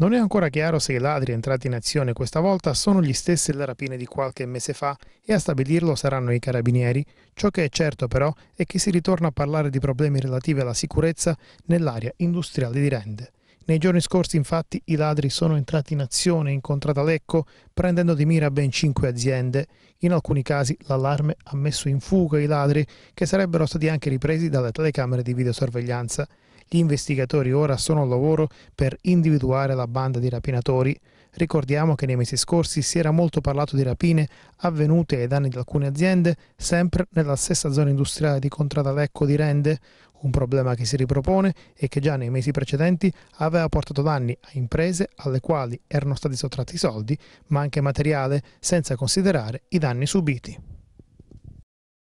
Non è ancora chiaro se i ladri entrati in azione questa volta sono gli stessi della rapina di qualche mese fa e a stabilirlo saranno i carabinieri. Ciò che è certo però è che si ritorna a parlare di problemi relativi alla sicurezza nell'area industriale di Rende. Nei giorni scorsi infatti i ladri sono entrati in azione in Lecco prendendo di mira ben cinque aziende. In alcuni casi l'allarme ha messo in fuga i ladri che sarebbero stati anche ripresi dalle telecamere di videosorveglianza. Gli investigatori ora sono al lavoro per individuare la banda di rapinatori. Ricordiamo che nei mesi scorsi si era molto parlato di rapine avvenute ai danni di alcune aziende, sempre nella stessa zona industriale di Contrada Lecco di Rende, un problema che si ripropone e che già nei mesi precedenti aveva portato danni a imprese alle quali erano stati sottratti soldi, ma anche materiale, senza considerare i danni subiti.